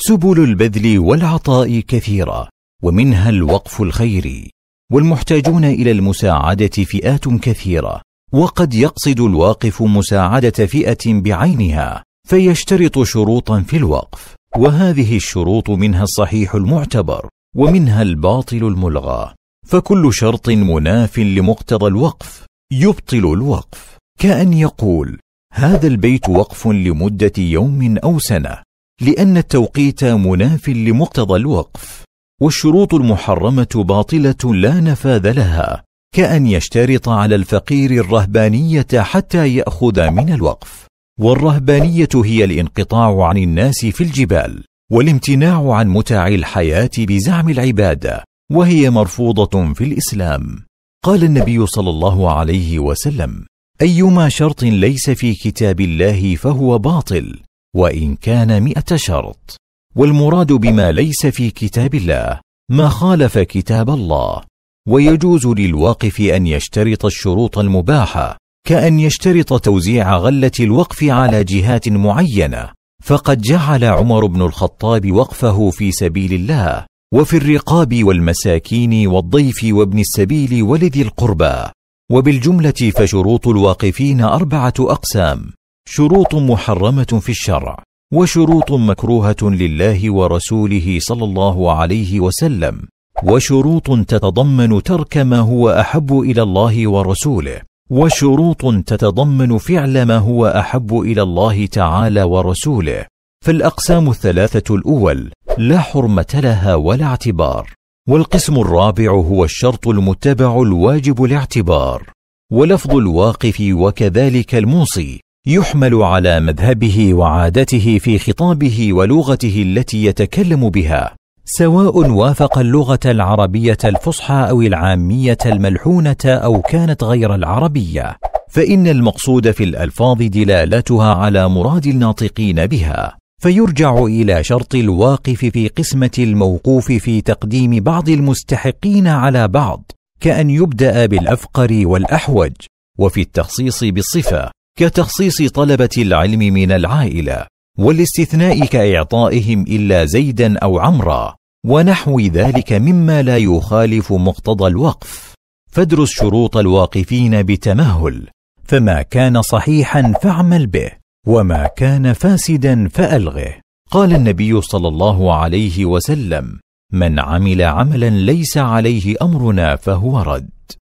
سبل البذل والعطاء كثيره ومنها الوقف الخيري والمحتاجون الى المساعده فئات كثيره وقد يقصد الواقف مساعده فئه بعينها فيشترط شروطا في الوقف وهذه الشروط منها الصحيح المعتبر ومنها الباطل الملغى فكل شرط مناف لمقتضى الوقف يبطل الوقف كان يقول هذا البيت وقف لمده يوم او سنه لأن التوقيت مناف لمقتضى الوقف والشروط المحرمة باطلة لا نفاذ لها كأن يشترط على الفقير الرهبانية حتى يأخذ من الوقف والرهبانية هي الانقطاع عن الناس في الجبال والامتناع عن متع الحياة بزعم العبادة وهي مرفوضة في الإسلام قال النبي صلى الله عليه وسلم أيما شرط ليس في كتاب الله فهو باطل وإن كان مئة شرط والمراد بما ليس في كتاب الله ما خالف كتاب الله ويجوز للواقف أن يشترط الشروط المباحة كأن يشترط توزيع غلة الوقف على جهات معينة فقد جعل عمر بن الخطاب وقفه في سبيل الله وفي الرقاب والمساكين والضيف وابن السبيل ولذي القربى وبالجملة فشروط الواقفين أربعة أقسام شروط محرمه في الشرع وشروط مكروهه لله ورسوله صلى الله عليه وسلم وشروط تتضمن ترك ما هو احب الى الله ورسوله وشروط تتضمن فعل ما هو احب الى الله تعالى ورسوله فالاقسام الثلاثه الاول لا حرمه لها ولا اعتبار والقسم الرابع هو الشرط المتبع الواجب الاعتبار ولفظ الواقف وكذلك الموصي يحمل على مذهبه وعادته في خطابه ولغته التي يتكلم بها سواء وافق اللغه العربيه الفصحى او العاميه الملحونه او كانت غير العربيه فان المقصود في الالفاظ دلالتها على مراد الناطقين بها فيرجع الى شرط الواقف في قسمه الموقوف في تقديم بعض المستحقين على بعض كان يبدا بالافقر والاحوج وفي التخصيص بالصفه كتخصيص طلبة العلم من العائلة والاستثناء كإعطائهم إلا زيدا أو عمرا ونحو ذلك مما لا يخالف مقتضى الوقف فادرس شروط الواقفين بتمهل فما كان صحيحا فاعمل به وما كان فاسدا فألغه قال النبي صلى الله عليه وسلم من عمل عملا ليس عليه امرنا فهو رد